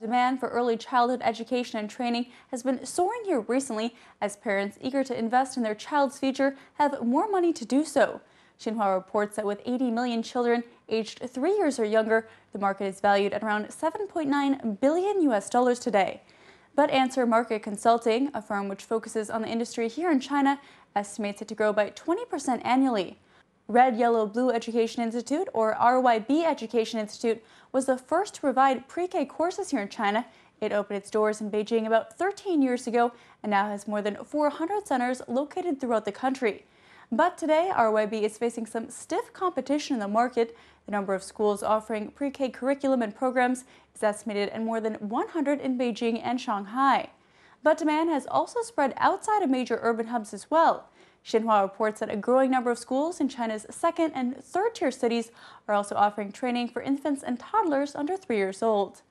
Demand for early childhood education and training has been soaring here recently as parents eager to invest in their child's future have more money to do so. Xinhua reports that with 80 million children aged 3 years or younger, the market is valued at around 7.9 billion US dollars today. But Answer Market Consulting, a firm which focuses on the industry here in China, estimates it to grow by 20% annually. Red, Yellow, Blue Education Institute, or RYB Education Institute, was the first to provide pre K courses here in China. It opened its doors in Beijing about 13 years ago and now has more than 400 centers located throughout the country. But today, RYB is facing some stiff competition in the market. The number of schools offering pre K curriculum and programs is estimated at more than 100 in Beijing and Shanghai. But demand has also spread outside of major urban hubs as well. Xinhua reports that a growing number of schools in China's second and third tier cities are also offering training for infants and toddlers under three years old.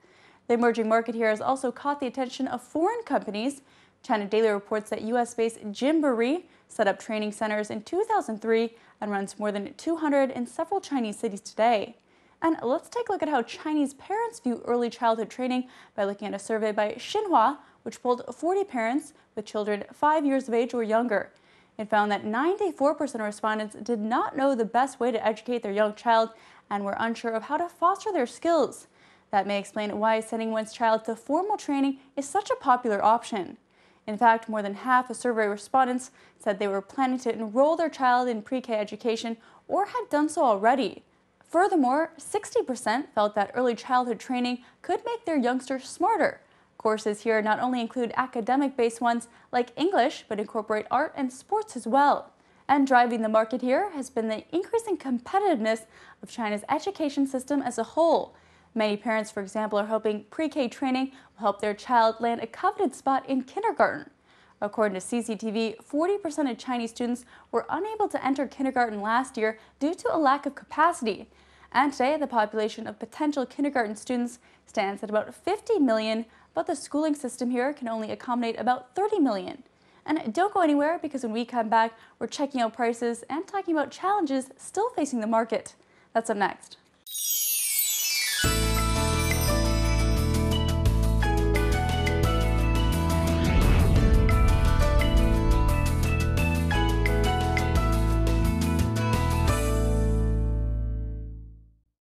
The emerging market here has also caught the attention of foreign companies. China Daily reports that U.S. based Gymboree set up training centers in 2003 and runs more than 200 in several Chinese cities today. And let's take a look at how Chinese parents view early childhood training by looking at a survey by Xinhua, which polled 40 parents with children 5 years of age or younger. It found that 94% of respondents did not know the best way to educate their young child and were unsure of how to foster their skills. That may explain why sending one's child to formal training is such a popular option. In fact, more than half of survey respondents said they were planning to enroll their child in pre-K education or had done so already. Furthermore, 60% felt that early childhood training could make their youngster smarter, Courses here not only include academic-based ones like English, but incorporate art and sports as well. And driving the market here has been the increasing competitiveness of China's education system as a whole. Many parents, for example, are hoping pre-K training will help their child land a coveted spot in kindergarten. According to CCTV, 40% of Chinese students were unable to enter kindergarten last year due to a lack of capacity. And today, the population of potential kindergarten students stands at about 50 million, but the schooling system here can only accommodate about 30 million. And don't go anywhere because when we come back, we're checking out prices and talking about challenges still facing the market. That's up next.